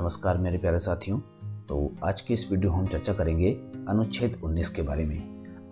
नमस्कार मेरे प्यारे साथियों तो आज की इस वीडियो हम चर्चा करेंगे अनुच्छेद 19 के बारे में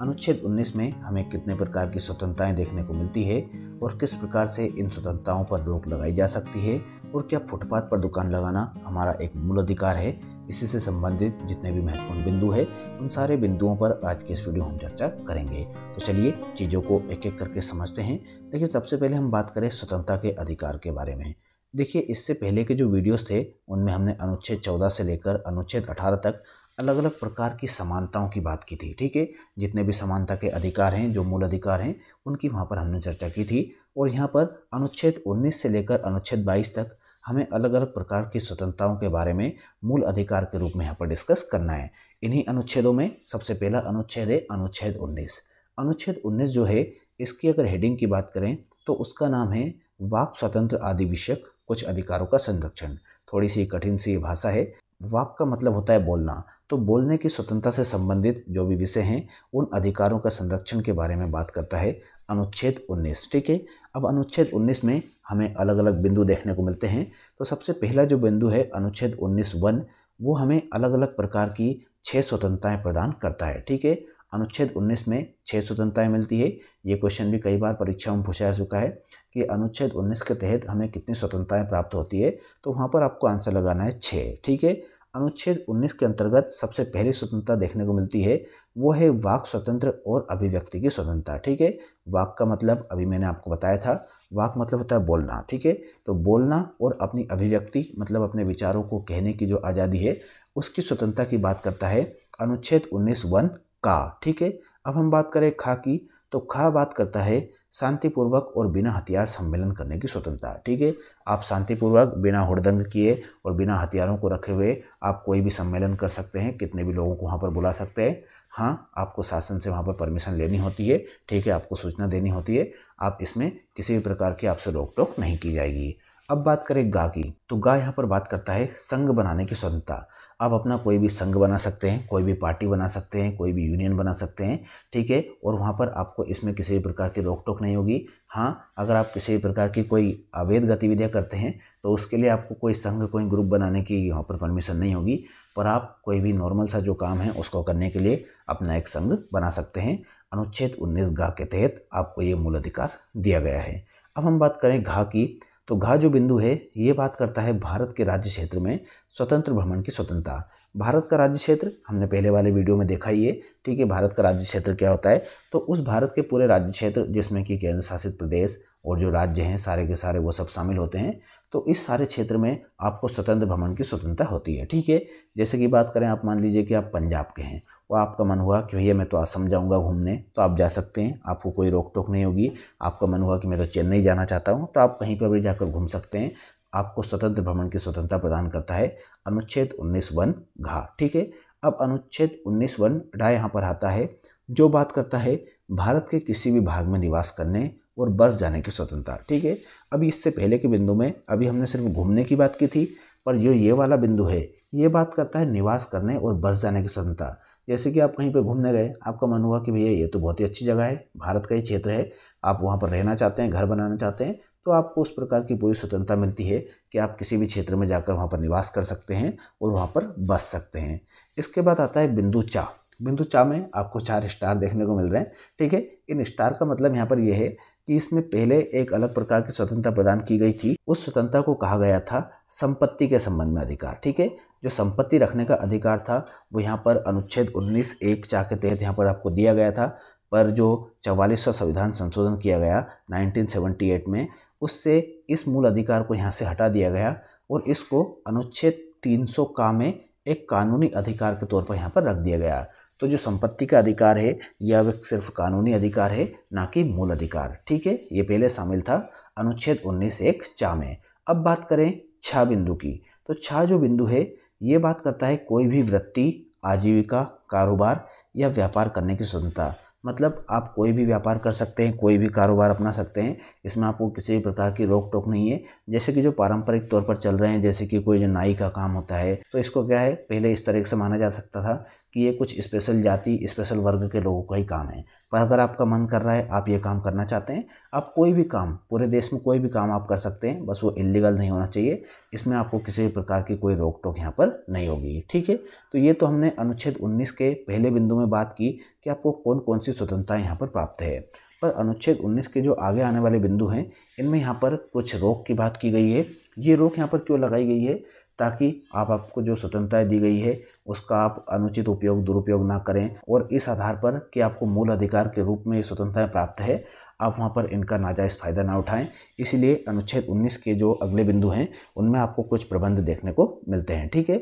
अनुच्छेद 19 में हमें कितने प्रकार की स्वतंत्रताएं देखने को मिलती है और किस प्रकार से इन स्वतंत्रताओं पर रोक लगाई जा सकती है और क्या फुटपाथ पर दुकान लगाना हमारा एक मूल अधिकार है इसी से संबंधित जितने भी महत्वपूर्ण बिंदु है उन सारे बिंदुओं पर आज की इस वीडियो हम चर्चा करेंगे तो चलिए चीज़ों को एक एक करके समझते हैं देखिए सबसे पहले हम बात करें स्वतंत्रता के अधिकार के बारे में देखिए इससे पहले के जो वीडियोस थे उनमें हमने अनुच्छेद चौदह से लेकर अनुच्छेद अठारह तक अलग अलग प्रकार की समानताओं की बात की थी ठीक है जितने भी समानता के अधिकार हैं जो मूल अधिकार हैं उनकी वहाँ पर हमने चर्चा की थी और यहाँ पर अनुच्छेद उन्नीस से लेकर अनुच्छेद बाईस तक हमें अलग अलग प्रकार की स्वतंत्रताओं के बारे में मूल अधिकार के रूप में यहाँ पर डिस्कस करना है इन्हीं अनुच्छेदों में सबसे पहला अनुच्छेद है अनुच्छेद उन्नीस अनुच्छेद उन्नीस जो है इसकी अगर हेडिंग की बात करें तो उसका नाम है वाक स्वतंत्र आदि विषयक कुछ अधिकारों का संरक्षण थोड़ी सी कठिन सी भाषा है वाक का मतलब होता है बोलना तो बोलने की स्वतंत्रता से संबंधित जो भी विषय हैं उन अधिकारों का संरक्षण के बारे में बात करता है अनुच्छेद 19 ठीक है अब अनुच्छेद 19 में हमें अलग अलग बिंदु देखने को मिलते हैं तो सबसे पहला जो बिंदु है अनुच्छेद 19 वन वो हमें अलग अलग प्रकार की छः स्वतंत्रताएँ प्रदान करता है ठीक है अनुच्छेद 19 में छः स्वतंत्रताएँ मिलती है ये क्वेश्चन भी कई बार परीक्षाओं में पूछा जा चुका है कि अनुच्छेद 19 के तहत हमें कितनी स्वतंत्रताएं प्राप्त होती है तो वहाँ पर आपको आंसर लगाना है छः ठीक है अनुच्छेद 19 के अंतर्गत सबसे पहली स्वतंत्रता देखने को मिलती है वो है वाक स्वतंत्र और अभिव्यक्ति की स्वतंत्रता ठीक है वाक का मतलब अभी मैंने आपको बताया था वाक मतलब होता है बोलना ठीक है तो बोलना और अपनी अभिव्यक्ति मतलब अपने विचारों को कहने की जो आज़ादी है उसकी स्वतंत्रता की बात करता है अनुच्छेद उन्नीस वन का ठीक है अब हम बात करें खा की तो खा बात करता है शांतिपूर्वक और बिना हथियार सम्मेलन करने की स्वतंत्रता ठीक है आप शांतिपूर्वक बिना हुड़दंग किए और बिना हथियारों को रखे हुए आप कोई भी सम्मेलन कर सकते हैं कितने भी लोगों को वहाँ पर बुला सकते हैं हाँ आपको शासन से वहाँ पर परमिशन लेनी होती है ठीक है आपको सूचना देनी होती है आप इसमें किसी भी प्रकार की आपसे रोक टोक नहीं की जाएगी अब बात करें गा की तो गा यहाँ पर बात करता है संघ बनाने की स्वतंत्रता आप अपना कोई भी संघ बना सकते हैं कोई भी पार्टी बना सकते हैं कोई भी यूनियन बना सकते हैं ठीक है और वहाँ पर आपको इसमें किसी भी प्रकार की रोक टोक नहीं होगी हाँ अगर आप किसी भी प्रकार की कोई अवैध गतिविधियाँ करते हैं तो उसके लिए आपको कोई संघ कोई ग्रुप बनाने की यहाँ पर परमिशन नहीं होगी पर आप कोई भी नॉर्मल सा जो काम है उसको करने के लिए अपना एक संघ बना सकते हैं अनुच्छेद उन्नीस गा के तहत आपको ये मूल अधिकार दिया गया है अब हम बात करें घा की तो घा जो बिंदु है ये बात करता है भारत के राज्य क्षेत्र में स्वतंत्र भ्रमण की स्वतंत्रता भारत का राज्य क्षेत्र हमने पहले वाले वीडियो में देखा ही है ठीक है भारत का राज्य क्षेत्र क्या होता है तो उस भारत के पूरे राज्य क्षेत्र जिसमें कि केंद्र शासित प्रदेश और जो राज्य हैं सारे के सारे वो सब शामिल होते हैं तो इस सारे क्षेत्र में आपको स्वतंत्र भ्रमण की स्वतंत्रता होती है ठीक है जैसे कि बात करें आप मान लीजिए कि आप पंजाब के हैं वो आपका मन हुआ कि भैया मैं तो आज समझाऊँगा घूमने तो आप जा सकते हैं आपको कोई रोक टोक नहीं होगी आपका मन हुआ कि मैं तो चेन्नई जाना चाहता हूँ तो आप कहीं पर भी जाकर घूम सकते हैं आपको स्वतंत्र भ्रमण की स्वतंत्रता प्रदान करता है अनुच्छेद उन्नीस वन घा ठीक है अब अनुच्छेद उन्नीस वन ढा यहाँ पर आता है जो बात करता है भारत के किसी भी भाग में निवास करने और बस जाने की स्वतंत्रता ठीक है अभी इससे पहले के बिंदु में अभी हमने सिर्फ घूमने की बात की थी पर जो ये वाला बिंदु है ये बात करता है निवास करने और बस जाने की स्वतंत्रता जैसे कि आप कहीं पर घूमने गए आपका मन हुआ कि भैया ये तो बहुत ही अच्छी जगह है भारत का ये क्षेत्र है आप वहाँ पर रहना चाहते हैं घर बनाना चाहते हैं तो आपको उस प्रकार की पूरी स्वतंत्रता मिलती है कि आप किसी भी क्षेत्र में जाकर वहाँ पर निवास कर सकते हैं और वहाँ पर बस सकते हैं इसके बाद आता है बिंदु चा बिंदु चा में आपको चार स्टार देखने को मिल रहे हैं ठीक है इन स्टार का मतलब यहाँ पर यह है कि इसमें पहले एक अलग प्रकार की स्वतंत्रता प्रदान की गई थी उस स्वतंत्रता को कहा गया था संपत्ति के संबंध में अधिकार ठीक है जो संपत्ति रखने का अधिकार था वो यहाँ पर अनुच्छेद उन्नीस एक चार के तहत यहाँ पर आपको दिया गया था पर जो चवालीसवा संविधान संशोधन किया गया 1978 में उससे इस मूल अधिकार को यहाँ से हटा दिया गया और इसको अनुच्छेद 300 का में एक कानूनी अधिकार के तौर पर यहाँ पर रख दिया गया तो जो संपत्ति का अधिकार है यह सिर्फ कानूनी अधिकार है ना कि मूल अधिकार ठीक है ये पहले शामिल था अनुच्छेद उन्नीस एक चा में अब बात करें छा बिंदु की तो छा जो बिंदु है ये बात करता है कोई भी वृत्ति आजीविका कारोबार या व्यापार करने की स्वतंत्रता मतलब आप कोई भी व्यापार कर सकते हैं कोई भी कारोबार अपना सकते हैं इसमें आपको किसी भी प्रकार की रोक टोक नहीं है जैसे कि जो पारंपरिक तौर पर चल रहे हैं जैसे कि कोई जो नाई का काम होता है तो इसको क्या है पहले इस तरीके से माना जा सकता था कि ये कुछ स्पेशल जाति स्पेशल वर्ग के लोगों का ही काम है पर अगर आपका मन कर रहा है आप ये काम करना चाहते हैं आप कोई भी काम पूरे देश में कोई भी काम आप कर सकते हैं बस वो इलीगल नहीं होना चाहिए इसमें आपको किसी भी प्रकार की कोई रोक टोक यहाँ पर नहीं होगी ठीक है तो ये तो हमने अनुच्छेद उन्नीस के पहले बिंदु में बात की कि आपको कौन कौन सी स्वतंत्रता यहाँ पर प्राप्त है पर अनुच्छेद उन्नीस के जो आगे आने वाले बिंदु हैं इनमें यहाँ पर कुछ रोक की बात की गई है ये रोक यहाँ पर क्यों लगाई गई है ताकि आप आपको जो स्वतंत्रताएँ दी गई है उसका आप अनुचित उपयोग दुरुपयोग ना करें और इस आधार पर कि आपको मूल अधिकार के रूप में ये स्वतंत्रताएँ प्राप्त है आप वहाँ पर इनका नाजायज़ फ़ायदा ना उठाएं इसलिए अनुच्छेद 19 के जो अगले बिंदु हैं उनमें आपको कुछ प्रबंध देखने को मिलते हैं ठीक है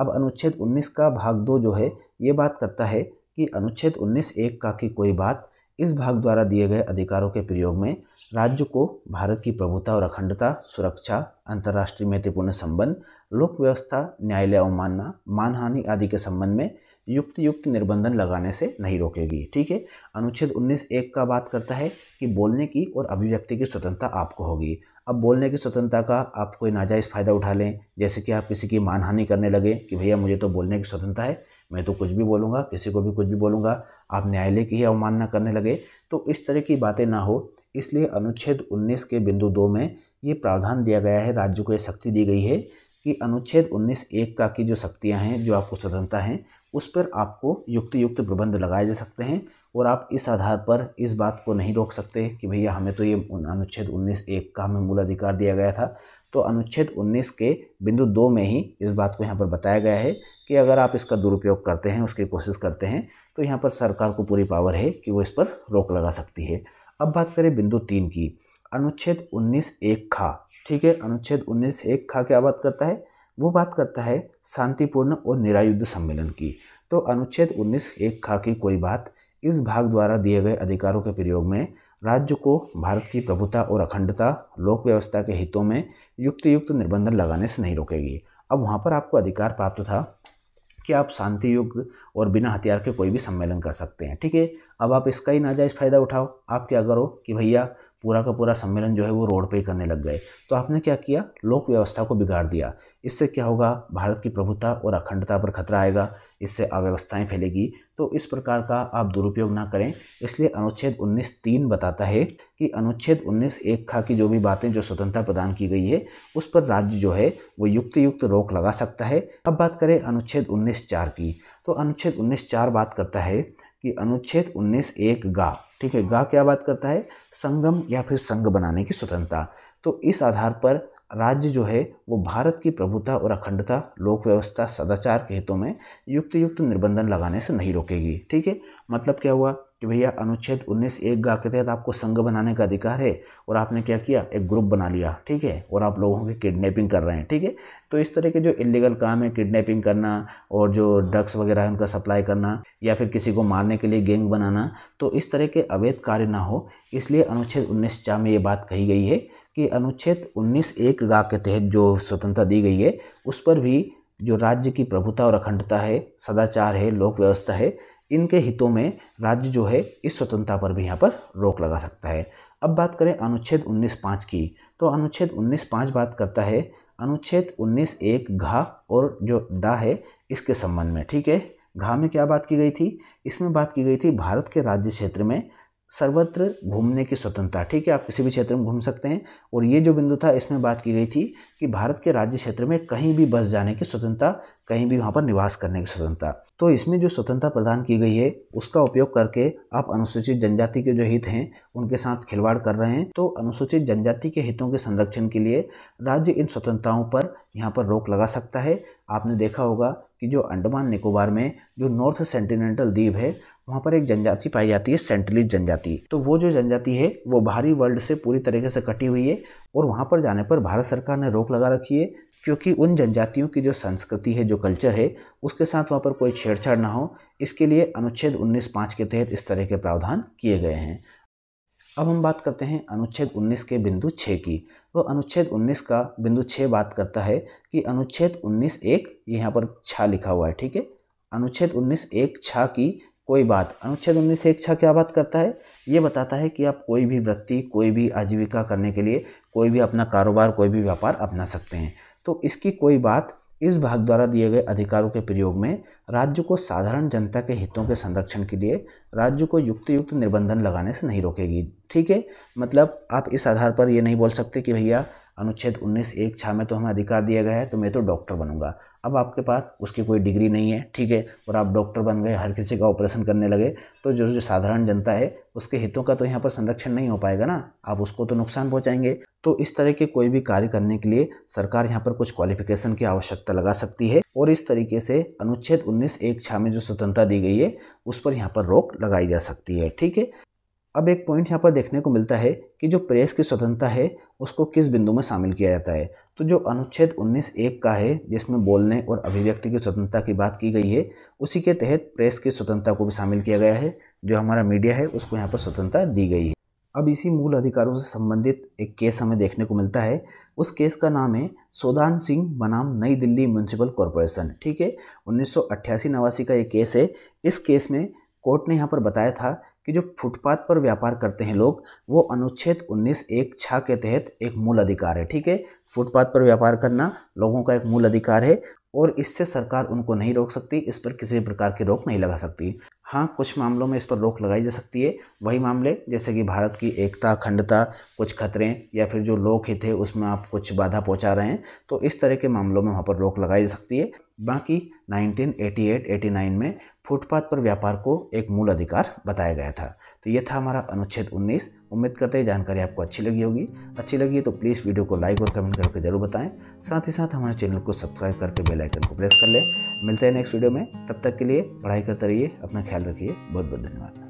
अब अनुच्छेद 19 का भाग दो जो है ये बात करता है कि अनुच्छेद 19 एक का की कोई बात इस भाग द्वारा दिए गए अधिकारों के प्रयोग में राज्य को भारत की प्रभुता और अखंडता सुरक्षा अंतर्राष्ट्रीय महत्वपूर्ण संबंध लोक व्यवस्था न्यायालय अवमानना मानहानि आदि के संबंध में युक्त युक्त निर्बंधन लगाने से नहीं रोकेगी ठीक है अनुच्छेद 19 एक का बात करता है कि बोलने की और अभिव्यक्ति की स्वतंत्रता आपको होगी अब बोलने की स्वतंत्रता का आप कोई नाजायज़ फ़ायदा उठा लें जैसे कि आप किसी की मानहानि करने लगे कि भैया मुझे तो बोलने की स्वतंत्रता है मैं तो कुछ भी बोलूँगा किसी को भी कुछ भी बोलूँगा आप न्यायालय की ही अवमानना करने लगे तो इस तरह की बातें ना हो इसलिए अनुच्छेद 19 के बिंदु दो में ये प्रावधान दिया गया है राज्य को ये शक्ति दी गई है कि अनुच्छेद 19 एक का की जो शक्तियाँ हैं जो आपको स्वतंत्रता हैं उस पर आपको युक्ति युक्त प्रबंध लगाए जा सकते हैं और आप इस आधार पर इस बात को नहीं रोक सकते कि भैया हमें तो ये अनुच्छेद उन्नीस एक का हमें मूल अधिकार दिया गया था तो अनुच्छेद 19 के बिंदु दो में ही इस बात को यहाँ पर बताया गया है कि अगर आप इसका दुरुपयोग करते हैं उसकी कोशिश करते हैं तो यहाँ पर सरकार को पूरी पावर है कि वो इस पर रोक लगा सकती है अब बात करें बिंदु तीन की अनुच्छेद उन्नीस एक खा ठीक है अनुच्छेद उन्नीस एक खा क्या बात करता है वो बात करता है शांतिपूर्ण और निरायुद्ध सम्मेलन की तो अनुच्छेद उन्नीस एक खा की कोई बात इस भाग द्वारा दिए गए अधिकारों के प्रयोग में राज्य को भारत की प्रभुता और अखंडता लोक व्यवस्था के हितों में युक्त युक्त निर्बंधन लगाने से नहीं रोकेगी अब वहाँ पर आपको अधिकार प्राप्त था कि आप शांति युक्त और बिना हथियार के कोई भी सम्मेलन कर सकते हैं ठीक है अब आप इसका ही नाजायज़ फ़ायदा उठाओ आप क्या करो कि भैया पूरा का पूरा सम्मेलन जो है वो रोड पे ही करने लग गए तो आपने क्या किया लोक व्यवस्था को बिगाड़ दिया इससे क्या होगा भारत की प्रभुता और अखंडता पर खतरा आएगा इससे अव्यवस्थाएं फैलेगी तो इस प्रकार का आप दुरुपयोग ना करें इसलिए अनुच्छेद उन्नीस तीन बताता है कि अनुच्छेद उन्नीस एक खा की जो भी बातें जो स्वतंत्रता प्रदान की गई है उस पर राज्य जो है वो युक्त युक्त रोक लगा सकता है अब बात करें अनुच्छेद उन्नीस चार की तो अनुच्छेद उन्नीस चार बात करता है कि अनुच्छेद उन्नीस एक गा ठीक है गा क्या बात करता है संगम या फिर संघ बनाने की स्वतंत्रता तो इस आधार पर राज्य जो है वो भारत की प्रभुता और अखंडता लोक व्यवस्था सदाचार के हितों में युक्त युक्त निर्बंधन लगाने से नहीं रोकेगी ठीक है मतलब क्या हुआ कि भैया अनुच्छेद उन्नीस एक गा के तहत आपको संघ बनाने का अधिकार है और आपने क्या किया एक ग्रुप बना लिया ठीक है और आप लोगों की किडनैपिंग कर रहे हैं ठीक है तो इस तरह के जो इलीगल काम है किडनैपिंग करना और जो ड्रग्स वगैरह है उनका सप्लाई करना या फिर किसी को मारने के लिए गैंग बनाना तो इस तरह के अवैध कार्य ना हो इसलिए अनुच्छेद उन्नीस चार में ये बात कही गई है कि अनुच्छेद उन्नीस एक गा के तहत जो स्वतंत्रता दी गई है उस पर भी जो राज्य की प्रभुता और अखंडता है सदाचार है लोक व्यवस्था है इनके हितों में राज्य जो है इस स्वतंत्रता पर भी यहाँ पर रोक लगा सकता है अब बात करें अनुच्छेद उन्नीस पाँच की तो अनुच्छेद उन्नीस पाँच बात करता है अनुच्छेद उन्नीस एक घा और जो डा है इसके संबंध में ठीक है घा में क्या बात की गई थी इसमें बात की गई थी भारत के राज्य क्षेत्र में सर्वत्र घूमने की स्वतंत्रता ठीक है आप किसी भी क्षेत्र में घूम सकते हैं और ये जो बिंदु था इसमें बात की गई थी कि भारत के राज्य क्षेत्र में कहीं भी बस जाने की स्वतंत्रता कहीं भी वहाँ पर निवास करने की स्वतंत्रता तो इसमें जो स्वतंत्रता प्रदान की गई है उसका उपयोग करके आप अनुसूचित जनजाति के जो हित हैं उनके साथ खिलवाड़ कर रहे हैं तो अनुसूचित जनजाति के हितों के संरक्षण के लिए राज्य इन स्वतंत्रताओं पर यहाँ पर रोक लगा सकता है आपने देखा होगा कि जो अंडमान निकोबार में जो नॉर्थ सेंटिनेंटल द्वीप है वहाँ पर एक जनजाति पाई जाती है सेंटलिज जनजाति तो वो जो जनजाति है वो बाहरी वर्ल्ड से पूरी तरीके से कटी हुई है और वहाँ पर जाने पर भारत सरकार ने रोक लगा रखी है क्योंकि उन जनजातियों की जो संस्कृति है जो कल्चर है उसके साथ वहाँ पर कोई छेड़छाड़ ना हो इसके लिए अनुच्छेद उन्नीस पाँच के तहत इस तरह के प्रावधान किए गए हैं अब हम बात करते हैं अनुच्छेद 19 के बिंदु 6 की तो अनुच्छेद 19 का बिंदु 6 बात करता है कि अनुच्छेद 19 एक यहाँ पर छा लिखा हुआ है ठीक है अनुच्छेद 19 एक छा की कोई बात अनुच्छेद उन्नीस एक छा क्या बात करता है ये बताता है कि आप कोई भी वृत्ति कोई भी आजीविका करने के लिए कोई भी अपना कारोबार कोई भी व्यापार अपना सकते हैं तो इसकी कोई बात इस भाग द्वारा दिए गए अधिकारों के प्रयोग में राज्य को साधारण जनता के हितों के संरक्षण के लिए राज्य को युक्त युक्त निर्बंधन लगाने से नहीं रोकेगी ठीक है मतलब आप इस आधार पर ये नहीं बोल सकते कि भैया अनुच्छेद उन्नीस एक छा में तो हमें अधिकार दिया गया है तो मैं तो डॉक्टर बनूंगा अब आपके पास उसकी कोई डिग्री नहीं है ठीक है और आप डॉक्टर बन गए हर किसी का ऑपरेशन करने लगे तो जो जो साधारण जनता है उसके हितों का तो यहाँ पर संरक्षण नहीं हो पाएगा ना आप उसको तो नुकसान पहुँचाएंगे तो इस तरह के कोई भी कार्य करने के लिए सरकार यहाँ पर कुछ क्वालिफिकेशन की आवश्यकता लगा सकती है और इस तरीके से अनुच्छेद उन्नीस एक छा में जो स्वतंत्रता दी गई है उस पर यहाँ पर रोक लगाई जा सकती है ठीक है अब एक पॉइंट यहाँ पर देखने को मिलता है कि जो प्रेस की स्वतंत्रता है उसको किस बिंदु में शामिल किया जाता है तो जो अनुच्छेद 19 एक का है जिसमें बोलने और अभिव्यक्ति की स्वतंत्रता की बात की गई है उसी के तहत प्रेस की स्वतंत्रता को भी शामिल किया गया है जो हमारा मीडिया है उसको यहाँ पर स्वतंत्रता दी गई है अब इसी मूल अधिकारों से संबंधित एक केस हमें देखने को मिलता है उस केस का नाम है सोदान सिंह बनाम नई दिल्ली म्यूनसिपल कॉरपोरेशन ठीक है उन्नीस सौ नवासी का ये केस है इस केस में कोर्ट ने यहाँ पर बताया था कि जो फुटपाथ पर व्यापार करते हैं लोग वो अनुच्छेद उन्नीस एक छः के तहत एक मूल अधिकार है ठीक है फुटपाथ पर व्यापार करना लोगों का एक मूल अधिकार है और इससे सरकार उनको नहीं रोक सकती इस पर किसी प्रकार की रोक नहीं लगा सकती हाँ कुछ मामलों में इस पर रोक लगाई जा सकती है वही मामले जैसे कि भारत की एकता अखंडता कुछ खतरे या फिर जो लोक हित है उसमें आप कुछ बाधा पहुंचा रहे हैं तो इस तरह के मामलों में वहाँ पर रोक लगाई जा सकती है बाकी 1988-89 में फुटपाथ पर व्यापार को एक मूल अधिकार बताया गया था तो ये था हमारा अनुच्छेद 19 उम्मीद करते हैं जानकारी आपको अच्छी लगी होगी अच्छी लगी है तो प्लीज़ वीडियो को लाइक और कमेंट करके जरूर बताएं साथ ही साथ हमारे चैनल को सब्सक्राइब करके बेल आइकन को प्रेस कर लें मिलते हैं नेक्स्ट वीडियो में तब तक के लिए पढ़ाई करते रहिए अपना ख्याल रखिए बहुत बहुत धन्यवाद